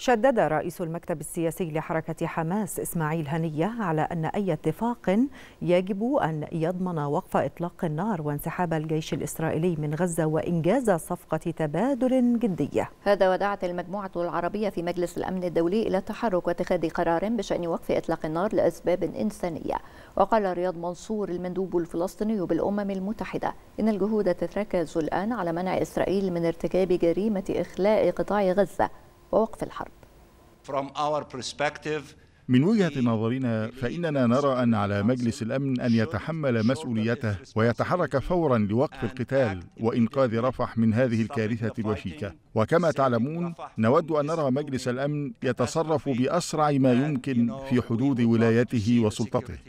شدد رئيس المكتب السياسي لحركة حماس إسماعيل هنية على أن أي اتفاق يجب أن يضمن وقف إطلاق النار وانسحاب الجيش الإسرائيلي من غزة وإنجاز صفقة تبادل جدية هذا ودعت المجموعة العربية في مجلس الأمن الدولي إلى التحرك واتخاذ قرار بشأن وقف إطلاق النار لأسباب إنسانية وقال رياض منصور المندوب الفلسطيني بالأمم المتحدة إن الجهود تتركز الآن على منع إسرائيل من ارتكاب جريمة إخلاء قطاع غزة ووقف الحرب من وجهة نظرنا فإننا نرى أن على مجلس الأمن أن يتحمل مسؤوليته ويتحرك فورا لوقف القتال وإنقاذ رفح من هذه الكارثة الوشيكة وكما تعلمون نود أن نرى مجلس الأمن يتصرف بأسرع ما يمكن في حدود ولايته وسلطته